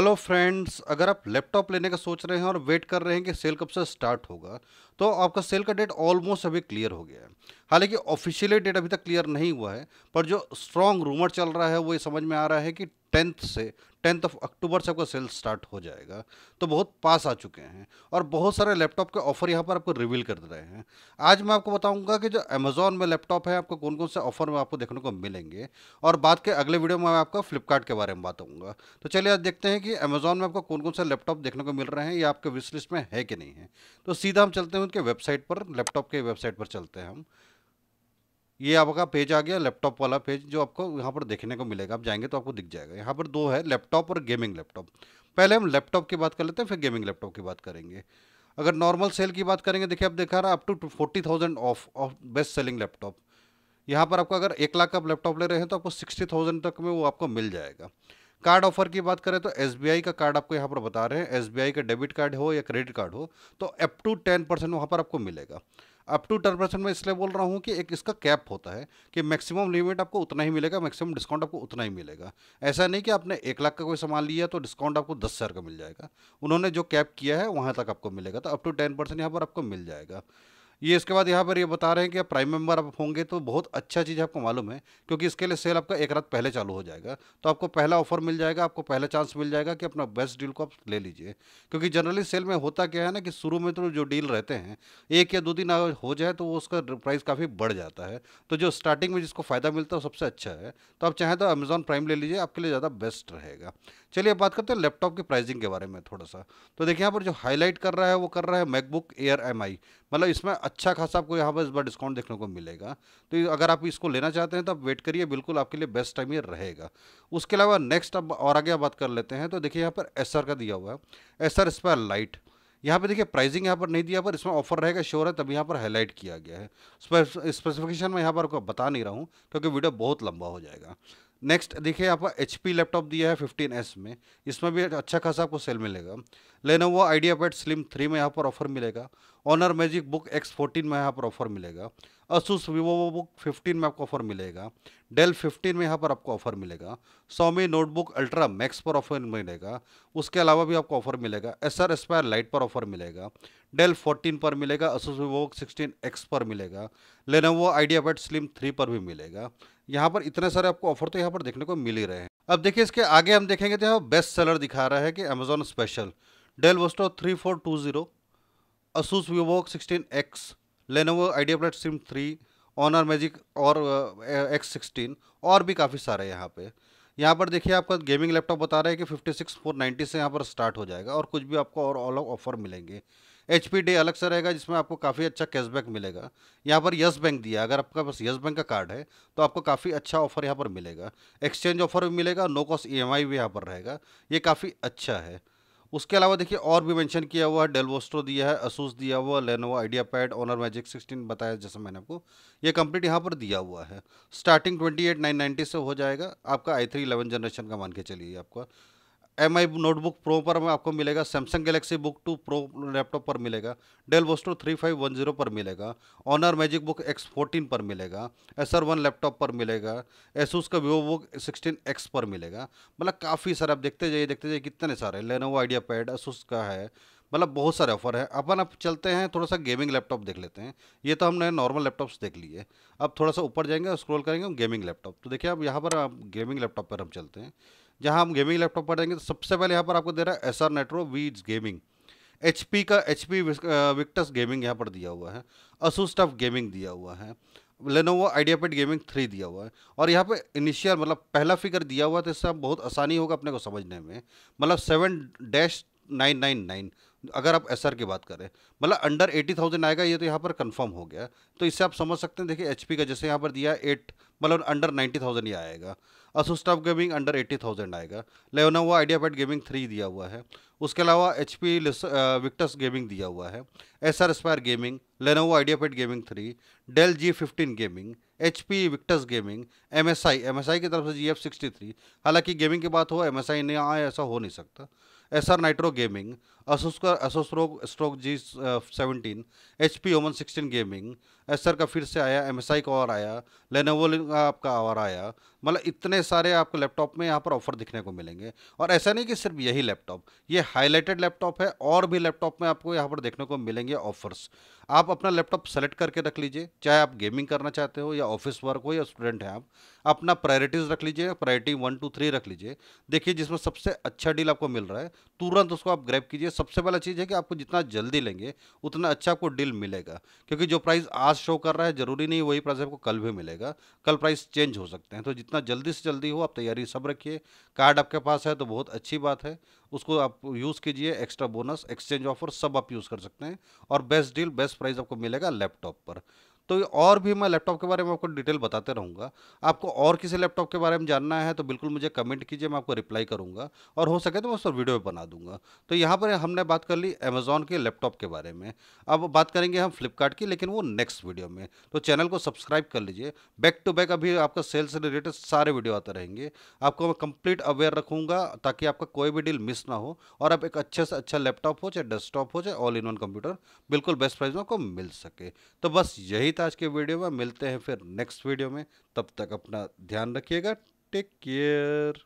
hello friends अगर आप laptop लेने का सोच रहे हैं और वेट कर रहे हैं कि सेल कब से स्टार्ट होगा तो आपका सेल का डेट ऑलमोस्ट अभी क्लियर हो गया है हालांकि ऑफिशियली डेट अभी तक क्लियर नहीं हुआ है पर जो स्ट्रॉन्ग रूमर चल रहा है वो ये समझ में आ रहा है कि टेंथ से टेंथ ऑफ अक्टूबर से आपका सेल स्टार्ट हो जाएगा तो बहुत पास आ चुके हैं और बहुत सारे लैपटॉप के ऑफर यहाँ पर आपको रिवील कर रहे हैं आज मैं आपको बताऊंगा कि जो अमेजोन में लैपटॉप है आपको कौन कौन से ऑफर में आपको देखने को मिलेंगे और बाद के अगले वीडियो में मैं आपका फ्लिपकार्ट के बारे में बताऊँगा तो चलिए आज देखते हैं कि अमेजोन में आपको कौन कौन से लैपटॉप देखने को मिल रहे हैं या आपके विश लिस्ट में है कि नहीं है तो सीधा हम चलते हैं उनके वेबसाइट पर लैपटॉप के वेबसाइट पर चलते हैं हम ये आपका पेज आ गया लैपटॉप वाला पेज जो आपको यहाँ पर देखने को मिलेगा आप जाएंगे तो आपको दिख जाएगा यहाँ पर दो है लैपटॉप और गेमिंग लैपटॉप पहले हम लैपटॉप की बात कर लेते हैं फिर गेमिंग लैपटॉप की बात करेंगे अगर नॉर्मल सेल की बात करेंगे देखिए आप देखा रहा up to forty thousand off off best selling laptop यहाँ पर आपको अगर एक लाख का आप लैपटॉप ले रहे हैं तो आपको सिक्सटी थाउजेंड तक में वो आपको मिल जाएगा कार्ड ऑफर की बात करें तो एस का कार्ड आपको यहाँ पर बता रहे हैं एस का डेबिट कार्ड हो या क्रेडिट कार्ड हो तो अप टू टेन परसेंट वहाँ पर आपको मिलेगा अप टू टेन परसेंट मैं इसलिए बोल रहा हूँ कि एक इसका कैप होता है कि मैक्सिमम लिमिट आपको उतना ही मिलेगा मैक्सिमम डिस्काउंट आपको उतना ही मिलेगा ऐसा नहीं कि आपने एक लाख का कोई सामान लिया तो डिस्काउंट आपको दस हज़ार का मिल जाएगा उन्होंने जो कैप किया है वहाँ तक आपको मिलेगा तो अप टू टेन परसेंट यहाँ पर आपको मिल जाएगा ये इसके बाद यहाँ पर ये बता रहे हैं कि आप प्राइम मेंबर आप होंगे तो बहुत अच्छा चीज़ आपको मालूम है क्योंकि इसके लिए सेल आपका एक रात पहले चालू हो जाएगा तो आपको पहला ऑफर मिल जाएगा आपको पहला चांस मिल जाएगा कि अपना बेस्ट डील को आप ले लीजिए क्योंकि जनरली सेल में होता क्या है ना कि शुरू में तो जो डील रहते हैं एक या दो दिन हो जाए तो उसका प्राइस काफ़ी बढ़ जाता है तो जो स्टार्टिंग में जिसको फ़ायदा मिलता है सबसे अच्छा है तो आप चाहें तो अमेज़ॉन प्राइम ले लीजिए आपके लिए ज़्यादा बेस्ट रहेगा चलिए बात करते हैं लैपटॉप की प्राइसिंग के बारे में थोड़ा सा तो देखिए यहाँ पर जो हाईलाइट कर रहा है वो कर रहा है मैकबुक एयर एम मतलब इसमें अच्छा खासा आपको यहाँ पर इस बार डिस्काउंट देखने को मिलेगा तो अगर आप इसको लेना चाहते हैं तो आप वेट करिए बिल्कुल आपके लिए बेस्ट टाइम ये रहेगा उसके अलावा नेक्स्ट अब और आगे बात कर लेते हैं तो देखिए यहाँ पर एस का दिया हुआ है एस पर लाइट यहाँ पे देखिए प्राइसिंग यहाँ पर नहीं दिया पर इसमें ऑफर रहेगा श्योर है तब यहाँ पर हाईलाइट किया गया है स्पेसिफिकेशन में यहाँ पर आपको बता नहीं रहा हूँ क्योंकि वीडियो बहुत लंबा हो जाएगा नेक्स्ट देखिए यहाँ पर एच लैपटॉप दिया है 15S में इसमें भी अच्छा खासा आपको सेल मिलेगा वो आइडिया पैड स्लिम थ्री में यहाँ पर ऑफर मिलेगा Honor Magic Book X fourteen में यहाँ पर ऑफर मिलेगा असूस वीवो बुक फिफ्टीन में आपको ऑफर मिलेगा डेल फिफ्टीन में यहाँ पर आपको ऑफर मिलेगा सोमी नोटबुक अल्ट्रा मैक्स पर ऑफर मिलेगा उसके अलावा भी आपको ऑफर मिलेगा एस आर एस्पायर लाइट पर ऑफर मिलेगा डेल फोर्टीन पर मिलेगा असूस वीवो सिक्सटीन एक्स पर मिलेगा Lenovo IdeaPad slim three पर भी मिलेगा यहाँ पर इतने सारे आपको ऑफर तो यहाँ पर देखने को मिल ही रहे हैं अब देखिए इसके आगे हम देखेंगे तो यहाँ बेस्ट सेलर दिखा रहा है कि Amazon special Dell Vostro three four two zero sixteen X 16X, IdeaPad slim three Honor Magic और एक्स uh, सिक्सटीन और भी काफ़ी सारे यहाँ पे यहाँ पर देखिए आपका गेमिंग लैपटॉप बता रहा है कि फिफ्टी सिक्स फोर नाइन्टी से यहाँ पर स्टार्ट हो जाएगा और कुछ भी आपको और अलग ऑफर मिलेंगे एच पी डे अलग से रहेगा जिसमें आपको काफ़ी अच्छा कैशबैक मिलेगा यहाँ पर यस बैंक दिया अगर आपका पास यस बैंक का कार्ड है तो आपको काफ़ी अच्छा ऑफर यहाँ पर मिलेगा एक्सचेंज ऑफर भी मिलेगा no cost E M I भी यहाँ पर रहेगा ये काफ़ी अच्छा है उसके अलावा देखिए और भी मेंशन किया हुआ है डेलवोस्ट्रो दिया है असूस दिया हुआ Lenovo IdeaPad Honor Magic 16 बताया जैसे मैंने आपको ये कंप्लीट यहाँ पर दिया हुआ है स्टार्टिंग 28990 से हो जाएगा आपका आई थ्री इलेवन जनरेशन का मान के चलिए आपका एम आई नोटबुक प्रो पर में आपको मिलेगा Samsung Galaxy Book two Pro laptop पर मिलेगा डेल बोस्टो थ्री फाइव वन जीरो पर मिलेगा Honor Magic Book X fourteen पर मिलेगा एस आर वन लैपटॉप पर मिलेगा एसूस का वीवो बुक सिक्सटीन एक्स पर मिलेगा मतलब काफ़ी सारे आप देखते जाइए देखते जाइए कितने सारे लेनोवो आइडिया पैड एसूस का है मतलब बहुत सारे ऑफर है अपन अब चलते हैं थोड़ा सा गेमिंग लैपटॉप देख लेते हैं ये तो हमने नॉर्मल लैपटॉप्स देख लिए अब थोड़ा सा ऊपर जाएंगे और स्क्रॉल करेंगे गेमिंग लैपटॉप तो देखिए अब यहाँ पर गेमिंग लैपटॉप पर हम चलते हैं जहाँ हम गेमिंग लैपटॉप पर जाएंगे तो सबसे पहले यहाँ पर आपको दे रहा है Acer Nitro V gaming H P का एच पी विक्टस गेमिंग यहाँ पर दिया हुआ है असूस टफ गेमिंग दिया हुआ है लेनोवो आइडियापेड गेमिंग थ्री दिया हुआ है और यहाँ पे इनिशियल मतलब पहला फिगर दिया हुआ है तो इससे बहुत आसानी होगा अपने को समझने में मतलब seven dash nine nine nine अगर आप एस की बात करें मतलब अंडर एटी थाउजेंड आएगा ये तो यहाँ पर कंफर्म हो गया तो इससे आप समझ सकते हैं देखिए एच का जैसे यहाँ पर दिया एट मतलब अंडर नाइन्टी थाउजेंड ही आएगा Asus gaming under eighty thousand आएगा लेना हुआ आइडिया पैड गेमिंग थ्री दिया हुआ है उसके अलावा एच पी विक्टस गेमिंग दिया हुआ है एस आर स्पायर गेमिंग लेना हुआ IdeaPad gaming three Dell G fifteen gaming H P Victus gaming M S I M S I की तरफ से जी एफ सिक्सटी थ्री हालाँकि गेमिंग की बात हो एम एस आई नहीं आए ऐसा हो नहीं सकता एस आर नाइट्रो गेमिंग असोस्कर असोस्ट्रोक स्ट्रोक G seventeen H P Omen sixteen gaming एस का फिर से आया एम एस आई का और आया लेनोवो का आपका और आया मतलब इतने सारे आपको लैपटॉप में यहाँ पर ऑफर दिखने को मिलेंगे और ऐसा नहीं कि सिर्फ यही लैपटॉप ये हाईलाइटेड लैपटॉप है और भी लैपटॉप में आपको यहाँ पर देखने को मिलेंगे ऑफर्स आप अपना लैपटॉप सेलेक्ट करके रख लीजिए चाहे आप गेमिंग करना चाहते हो या ऑफिस वर्क हो या स्टूडेंट हैं आप अपना प्रायोरिटीज रख लीजिए प्रायोरिटी वन टू थ्री रख लीजिए देखिए जिसमें सबसे अच्छा डील आपको मिल रहा है तुरंत उसको आप ग्रैप कीजिए सबसे पहला चीज़ है कि आपको जितना जल्दी लेंगे उतना अच्छा आपको डील मिलेगा क्योंकि जो प्राइस आज शो कर रहा है ज़रूरी नहीं वही प्राइस आपको कल भी मिलेगा कल प्राइस चेंज हो सकते हैं तो जितना जल्दी से जल्दी हो आप तैयारी सब रखिए कार्ड आपके पास है तो बहुत अच्छी बात है उसको आप यूज़ कीजिए एक्स्ट्रा बोनस एक्सचेंज ऑफर सब आप यूज़ कर सकते हैं और बेस्ट डील बेस्ट प्राइस आपको मिलेगा लैपटॉप पर तो और भी मैं लैपटॉप के बारे में आपको डिटेल बताते रहूँगा आपको और किसी लैपटॉप के बारे में जानना है तो बिल्कुल मुझे कमेंट कीजिए मैं आपको रिप्लाई करूँगा और हो सके तो मैं उस पर वीडियो बना दूंगा तो यहाँ पर हमने बात कर ली अमेज़ॉन के लैपटॉप के बारे में अब बात करेंगे हम फ्लिपकार्ट की लेकिन वो नेक्स्ट वीडियो में तो चैनल को सब्सक्राइब कर लीजिए बैक टू बैक अभी आपका सेल्स से रिलेटेड सारे वीडियो आते रहेंगे आपको मैं कंप्लीट अवेयर रखूँगा ताकि आपका कोई भी डील मिस ना हो और आप एक अच्छे से अच्छा लैपटॉप हो चाहे डेस्कटॉप हो चाहे ऑल इन वन कंप्यूटर बिल्कुल बेस्ट प्राइस में आपको मिल सके तो बस यही यही था आज के वीडियो में मिलते हैं फिर नेक्स्ट वीडियो में तब तक अपना ध्यान रखिएगा टेक केयर